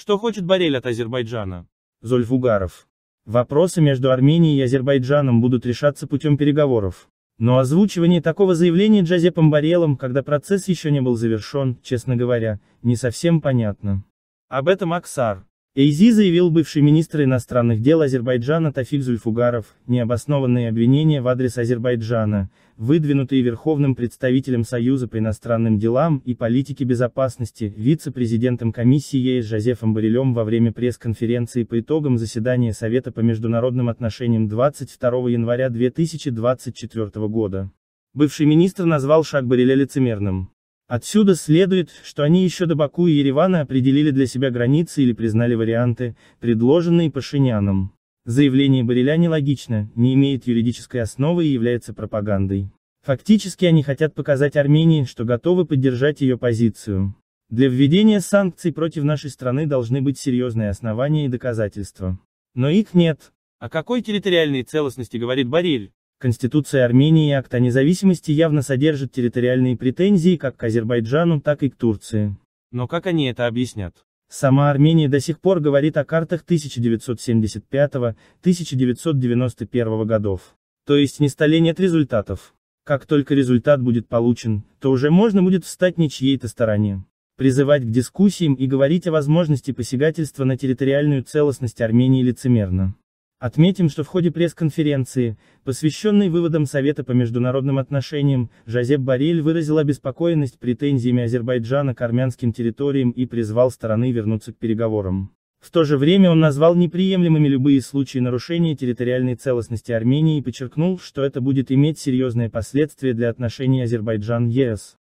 Что хочет Барель от Азербайджана? Зульфугаров. Вопросы между Арменией и Азербайджаном будут решаться путем переговоров. Но озвучивание такого заявления Джазепом Барелом, когда процесс еще не был завершен, честно говоря, не совсем понятно. Об этом Аксар. ЭйЗИ заявил бывший министр иностранных дел Азербайджана Тафиль Зульфугаров, необоснованные обвинения в адрес Азербайджана, выдвинутые верховным представителем Союза по иностранным делам и политике безопасности, вице-президентом комиссии ЕС Жозефом Барелем во время пресс-конференции по итогам заседания Совета по международным отношениям 22 января 2024 года. Бывший министр назвал шаг Бареля лицемерным. Отсюда следует, что они еще до Баку и Еревана определили для себя границы или признали варианты, предложенные Пашиняном. Заявление Бареля нелогично, не имеет юридической основы и является пропагандой. Фактически они хотят показать Армении, что готовы поддержать ее позицию. Для введения санкций против нашей страны должны быть серьезные основания и доказательства. Но их нет. О какой территориальной целостности говорит Бариль? Конституция Армении и Акт о независимости явно содержат территориальные претензии как к Азербайджану, так и к Турции. Но как они это объяснят? Сама Армения до сих пор говорит о картах 1975-1991 годов. То есть не столе нет результатов. Как только результат будет получен, то уже можно будет встать не чьей-то стороне. Призывать к дискуссиям и говорить о возможности посягательства на территориальную целостность Армении лицемерно. Отметим, что в ходе пресс-конференции, посвященной выводам Совета по международным отношениям, Жозеп Барель выразил обеспокоенность претензиями Азербайджана к армянским территориям и призвал стороны вернуться к переговорам. В то же время он назвал неприемлемыми любые случаи нарушения территориальной целостности Армении и подчеркнул, что это будет иметь серьезные последствия для отношений Азербайджан-ЕС.